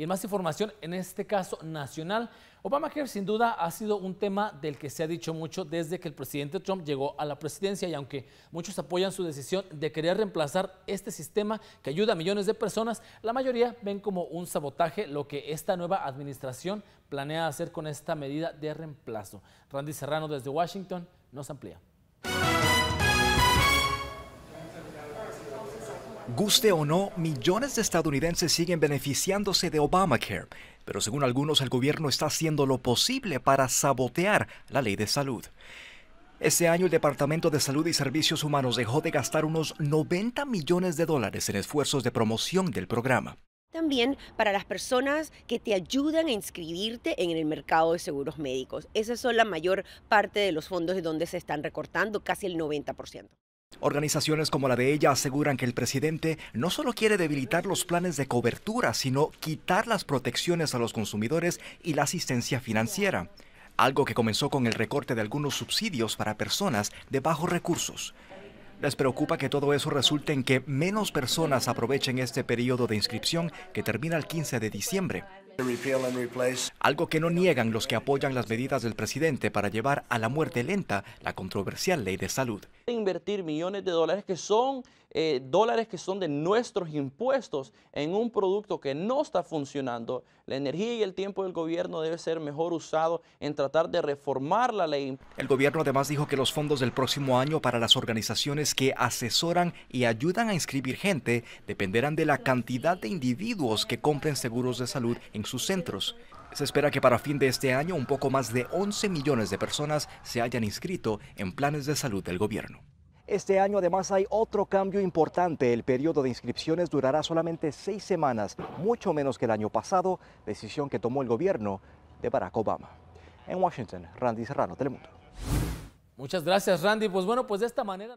Y en más información, en este caso nacional, Obamacare sin duda ha sido un tema del que se ha dicho mucho desde que el presidente Trump llegó a la presidencia y aunque muchos apoyan su decisión de querer reemplazar este sistema que ayuda a millones de personas, la mayoría ven como un sabotaje lo que esta nueva administración planea hacer con esta medida de reemplazo. Randy Serrano desde Washington nos amplía. Guste o no, millones de estadounidenses siguen beneficiándose de Obamacare, pero según algunos el gobierno está haciendo lo posible para sabotear la ley de salud. Este año el Departamento de Salud y Servicios Humanos dejó de gastar unos 90 millones de dólares en esfuerzos de promoción del programa. También para las personas que te ayudan a inscribirte en el mercado de seguros médicos. Esas son la mayor parte de los fondos de donde se están recortando, casi el 90%. Organizaciones como la de ella aseguran que el presidente no solo quiere debilitar los planes de cobertura, sino quitar las protecciones a los consumidores y la asistencia financiera, algo que comenzó con el recorte de algunos subsidios para personas de bajos recursos. Les preocupa que todo eso resulte en que menos personas aprovechen este periodo de inscripción que termina el 15 de diciembre. Algo que no niegan los que apoyan las medidas del presidente para llevar a la muerte lenta la controversial ley de salud. Invertir millones de dólares que son eh, dólares que son de nuestros impuestos en un producto que no está funcionando. La energía y el tiempo del gobierno debe ser mejor usado en tratar de reformar la ley. El gobierno además dijo que los fondos del próximo año para las organizaciones que asesoran y ayudan a inscribir gente dependerán de la cantidad de individuos que compren seguros de salud en sus centros. Se espera que para fin de este año un poco más de 11 millones de personas se hayan inscrito en planes de salud del gobierno. Este año además hay otro cambio importante. El periodo de inscripciones durará solamente seis semanas, mucho menos que el año pasado, decisión que tomó el gobierno de Barack Obama. En Washington, Randy Serrano, Telemundo. Muchas gracias, Randy. Pues bueno, pues de esta manera...